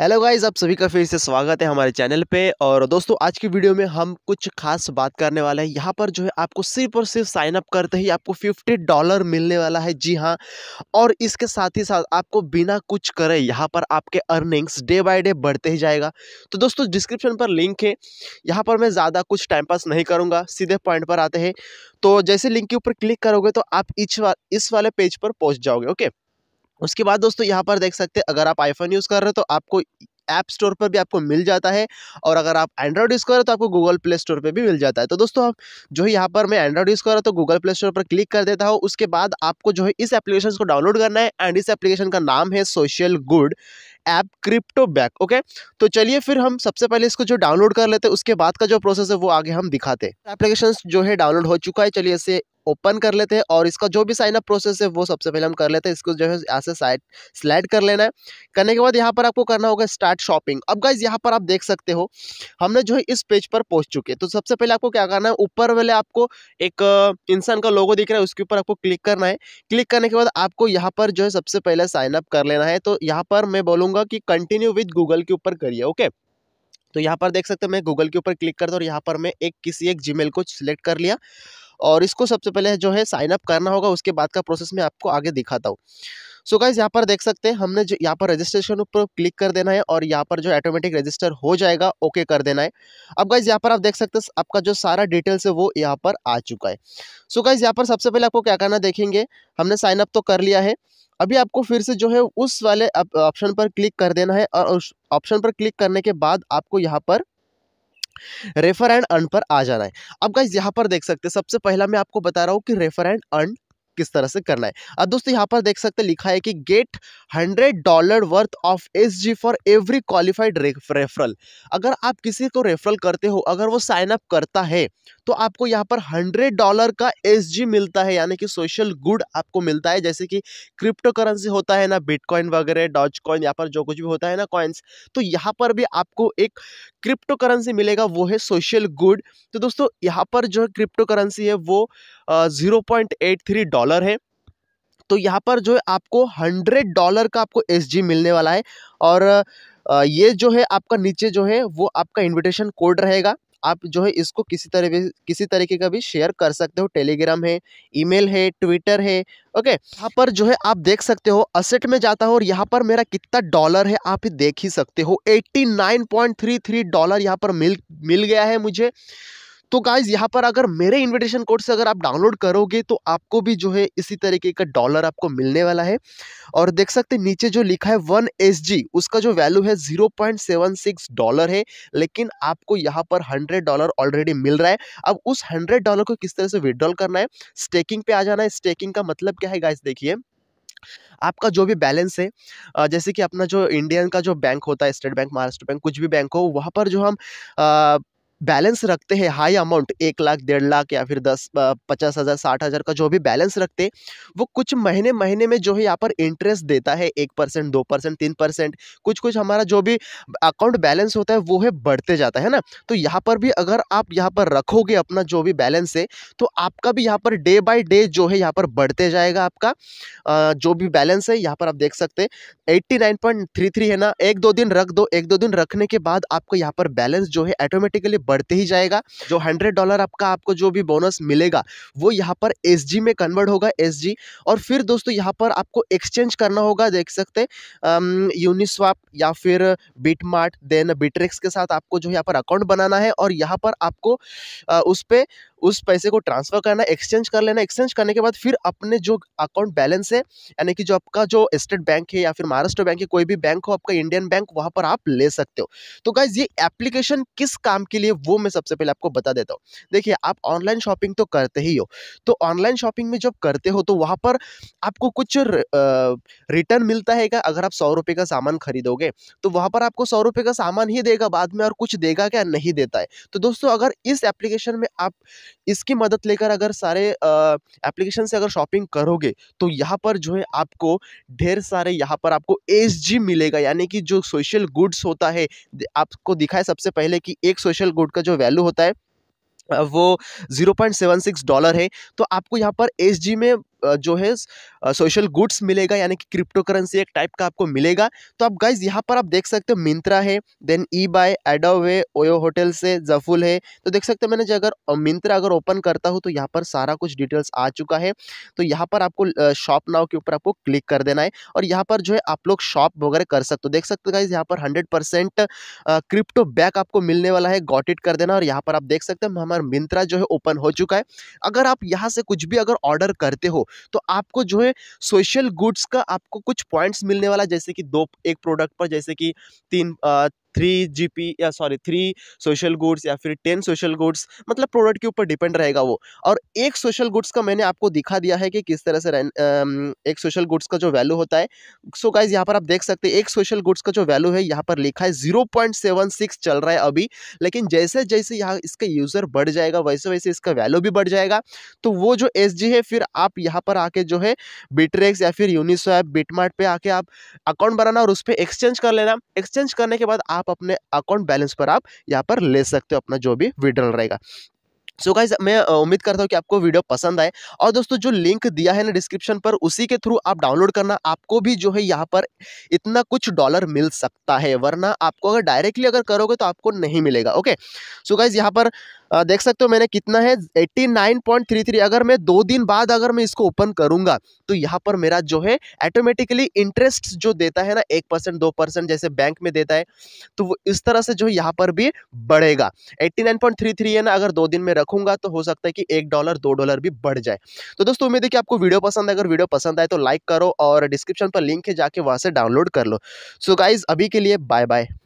hello guys आप सभी का फिर से स्वागत है हमारे चैनल पे और दोस्तों आज की वीडियो में हम कुछ खास बात करने वाले हैं यहाँ पर जो है आपको सिर्फ और सिर्फ साइन अप करते ही आपको 50 डॉलर मिलने वाला है जी हाँ और इसके साथ ही साथ आपको बिना कुछ करे यहाँ पर आपके अर्निंग्स डे बाय डे बढ़ते ही जाएगा तो दोस्तों डिस्क्रिप्शन पर लिंक है यहाँ पर मैं ज़्यादा कुछ टाइम पास नहीं करूँगा सीधे पॉइंट पर आते हैं तो जैसे लिंक के ऊपर क्लिक करोगे तो आप इस वाले पेज पर पहुँच जाओगे ओके उसके बाद दोस्तों यहाँ पर देख सकते हैं अगर आप आईफोन यूज़ कर रहे हो तो आपको ऐप स्टोर पर भी आपको मिल जाता है और अगर आप एंड्रॉइड यूज़ कर रहे हो तो आपको गूगल प्ले स्टोर पर भी मिल जाता है तो दोस्तों आप जो है यहाँ पर मैं एंड्रॉइड यूज़ कर रहा तो गूगल प्ले स्टोर पर क्लिक कर देता हूँ उसके बाद आपको जो है इस एप्लीकेशन को डाउनलोड करना है एंड इस एप्लीकेशन का नाम है Social Good app crypto back okay तो चलिए फिर हम सबसे पहले इसको जो डाउनलोड कर लेते हैं उसके बाद का जो प्रोसेस है वो आगे हम दिखाते हैं एप्लीकेशन जो है डाउनलोड हो चुका है चलिए इसे ओपन कर लेते हैं और इसका जो भी साइन अप प्रोसेस है वो सबसे पहले हम कर लेते हैं इसको जो है यहाँ से साइड स्लाइड कर लेना है करने के बाद यहाँ पर आपको करना होगा स्टार्ट शॉपिंग अब गाइज यहाँ पर आप देख सकते हो हमने जो है इस पेज पर पहुँच चुके हैं तो सबसे पहले आपको क्या करना है ऊपर वाले आपको एक इंसान का लोगो दिख रहा है उसके ऊपर आपको क्लिक करना है क्लिक करने के बाद आपको यहाँ पर जो है सबसे पहले साइनअप कर लेना है तो यहाँ पर मैं बोलूँगा कि कंटिन्यू विथ गूगल के ऊपर करिए ओके तो यहाँ पर देख सकते हैं मैं गूगल के ऊपर क्लिक करता हूँ और यहाँ पर मैं एक किसी एक जीमेल को सिलेक्ट कर लिया और इसको सबसे पहले जो है साइन अप करना होगा उसके बाद का प्रोसेस मैं आपको आगे दिखाता हूँ सो गाइज यहाँ पर देख सकते हैं हमने जो यहाँ पर रजिस्ट्रेशन ऊपर क्लिक कर देना है और यहाँ पर जो ऑटोमेटिक रजिस्टर हो जाएगा ओके कर देना है अब गाइज यहाँ पर आप देख सकते हैं आपका जो सारा डिटेल्स है वो यहाँ पर आ चुका है सो गाइज यहाँ पर सबसे पहले आपको क्या करना देखेंगे हमने साइन अप तो कर लिया है अभी आपको फिर से जो है उस वाले ऑप्शन पर क्लिक कर देना है और उस ऑप्शन पर क्लिक करने के बाद आपको यहाँ पर रेफर एंड अर्न पर आ जाना है अब गाइज यहाँ पर देख सकते हैं सबसे पहला मैं आपको बता रहा हूँ कि रेफर एंड अर्न किस तरह से करना है अब दोस्तों यहाँ पर देख सकते हैं लिखा है कि get hundred dollar worth of S G for every qualified referral अगर आप किसी को रेफरल करते हो अगर वो साइन अप करता है तो आपको यहाँ पर हंड्रेड डॉलर का एस मिलता है यानी कि सोशल गुड आपको मिलता है जैसे कि क्रिप्टो करेंसी होता है ना बिटकॉइन वगैरह डॉज कॉइन यहाँ पर जो कुछ भी होता है ना कॉइन्स तो यहाँ पर भी आपको एक क्रिप्टो करेंसी मिलेगा वो है सोशल गुड तो दोस्तों यहाँ पर जो क्रिप्टो करेंसी है वो zero point eight three dollar है तो यहाँ पर जो है आपको हंड्रेड डॉलर का आपको एस मिलने वाला है और ये जो है आपका नीचे जो है वो आपका इन्विटेशन कोड रहेगा आप जो है इसको किसी तरह किसी तरीके का भी शेयर कर सकते हो टेलीग्राम है ईमेल है ट्विटर है ओके यहाँ पर जो है आप देख सकते हो असेट में जाता हो और यहाँ पर मेरा कितना डॉलर है आप देख ही सकते हो 89.33 डॉलर यहाँ पर मिल मिल गया है मुझे तो गाइज यहाँ पर अगर मेरे इन्विटेशन कोड से अगर आप डाउनलोड करोगे तो आपको भी जो है इसी तरीके का डॉलर आपको मिलने वाला है और देख सकते नीचे जो लिखा है वन एस उसका जो वैल्यू है जीरो डॉलर है लेकिन आपको यहाँ पर हंड्रेड डॉलर ऑलरेडी मिल रहा है अब उस हंड्रेड डॉलर को किस तरह से विदड्रॉल करना है स्टेकिंग पे आ जाना है स्टेकिंग का मतलब क्या है गाइज देखिए आपका जो भी बैलेंस है जैसे कि अपना जो इंडियन का जो बैंक होता है स्टेट बैंक महाराष्ट्र बैंक कुछ भी बैंक हो वहाँ पर जो हम बैलेंस रखते हैं हाई अमाउंट एक लाख डेढ़ लाख या फिर दस पचास हज़ार साठ हज़ार का जो भी बैलेंस रखते वो कुछ महीने महीने में जो है यहाँ पर इंटरेस्ट देता है एक परसेंट दो परसेंट तीन परसेंट कुछ कुछ हमारा जो भी अकाउंट बैलेंस होता है वो है बढ़ते जाता है ना तो यहाँ पर भी अगर आप यहाँ पर रखोगे अपना जो भी बैलेंस है तो आपका भी यहाँ पर डे बाई डे जो है यहाँ पर बढ़ते जाएगा आपका जो भी बैलेंस है यहाँ पर आप देख सकते हैं एट्टी है ना एक दो दिन रख दो एक दो दिन रखने के बाद आपका यहाँ पर बैलेंस जो है ऑटोमेटिकली बढ़ते ही जाएगा जो हंड्रेड डॉलर आपका आपको जो भी बोनस मिलेगा वो यहाँ पर एस में कन्वर्ट होगा एस और फिर दोस्तों यहाँ पर आपको एक्सचेंज करना होगा देख सकते यूनिस्वाप या फिर बिटमार्ट देन बिट्रेक्स के साथ आपको जो यहाँ पर अकाउंट बनाना है और यहाँ पर आपको उस पर उस पैसे को ट्रांसफ़र करना एक्सचेंज कर लेना एक्सचेंज करने के बाद फिर अपने जो अकाउंट बैलेंस है यानी कि जो आपका जो स्टेट बैंक है या फिर महाराष्ट्र बैंक है कोई भी बैंक हो आपका इंडियन बैंक वहाँ पर आप ले सकते हो तो गाइज ये एप्लीकेशन किस काम के लिए वो मैं सबसे पहले आपको बता देता हूँ देखिए आप ऑनलाइन शॉपिंग तो करते ही हो तो ऑनलाइन शॉपिंग में जब करते हो तो वहाँ पर आपको कुछ रिटर्न मिलता है क्या अगर आप सौ रुपये का सामान खरीदोगे तो वहाँ पर आपको सौ रुपये का सामान ही देगा बाद में और कुछ देगा क्या नहीं देता है तो दोस्तों अगर इस एप्लीकेशन में आप इसकी मदद लेकर अगर सारे एप्लीकेशन से अगर शॉपिंग करोगे तो यहाँ पर जो है आपको ढेर सारे यहाँ पर आपको एस मिलेगा यानी कि जो सोशल गुड्स होता है आपको दिखाए सबसे पहले कि एक सोशल गुड का जो वैल्यू होता है वो zero point seven six dollar है तो आपको यहाँ पर एस में जो है सोशल गुड्स मिलेगा यानी कि क्रिप्टो करेंसी एक टाइप का आपको मिलेगा तो आप गाइज यहाँ पर आप देख सकते हो मिंत्रा है देन ई बाय एडोव है ओयो होटल से जफुल है तो देख सकते हो मैंने जो अगर मिंत्रा अगर ओपन करता हूँ तो यहाँ पर सारा कुछ डिटेल्स आ चुका है तो यहाँ पर आपको शॉप नाव के ऊपर आपको क्लिक कर देना है और यहाँ पर जो है आप लोग शॉप वगैरह कर सकते हो देख सकते हो गाइज यहाँ पर हंड्रेड क्रिप्टो बैक आपको मिलने वाला है गॉट इट कर देना और यहाँ पर आप देख सकते हो हमारा मिंत्रा जो है ओपन हो चुका है अगर आप यहाँ से कुछ भी अगर ऑर्डर करते हो तो आपको जो है सोशल गुड्स का आपको कुछ पॉइंट्स मिलने वाला जैसे कि दो एक प्रोडक्ट पर जैसे कि तीन थ्री जीपी या सॉरी थ्री सोशल गुड्स या फिर टेन सोशल गुड्स मतलब प्रोडक्ट के ऊपर डिपेंड रहेगा वो और एक सोशल गुड्स का मैंने आपको दिखा दिया है कि किस तरह से एक सोशल गुड्स का जो वैल्यू होता है सो so गाइज यहाँ पर आप देख सकते हैं एक सोशल गुड्स का जो वैल्यू है यहाँ पर लिखा है जीरो पॉइंट सेवन सिक्स चल रहा है अभी लेकिन जैसे जैसे यहाँ इसका यूज़र बढ़ जाएगा वैसे वैसे इसका वैल्यू भी बढ़ जाएगा तो वो जो एस है फिर आप यहाँ पर आके जो है बिट्रेक्स या फिर यूनिस्वैप बिटमार्ट पर आके आप अकाउंट बनाना और उस पर एक्सचेंज कर लेना एक्सचेंज करने के बाद आप आप अपने अकाउंट बैलेंस पर आप यहाँ पर ले सकते हो अपना जो भी विड्रॉल रहेगा सो so गाइज मैं उम्मीद करता हूँ कि आपको वीडियो पसंद आए और दोस्तों जो लिंक दिया है ना डिस्क्रिप्शन पर उसी के थ्रू आप डाउनलोड करना आपको भी जो है यहाँ पर इतना कुछ डॉलर मिल सकता है वरना आपको अगर डायरेक्टली अगर करोगे तो आपको नहीं मिलेगा ओके सो गाइज यहाँ पर देख सकते हो मैंने कितना है एट्टी अगर मैं दो दिन बाद अगर मैं इसको ओपन करूंगा तो यहाँ पर मेरा जो है ऑटोमेटिकली इंटरेस्ट जो देता है ना एक परसेंट दो परसेंट जैसे बैंक में देता है तो वो इस तरह से जो है यहाँ पर भी बढ़ेगा एट्टी है ना अगर दो दिन में रखूंगा तो हो सकता है कि एक डॉलर दो डॉलर भी बढ़ जाए तो दोस्तों उम्मीद है कि आपको वीडियो पसंद है अगर वीडियो पसंद आए तो लाइक करो और डिस्क्रिप्शन पर लिंक है जाके वहाँ से डाउनलोड कर लो सो so गाइज़ अभी के लिए बाय बाय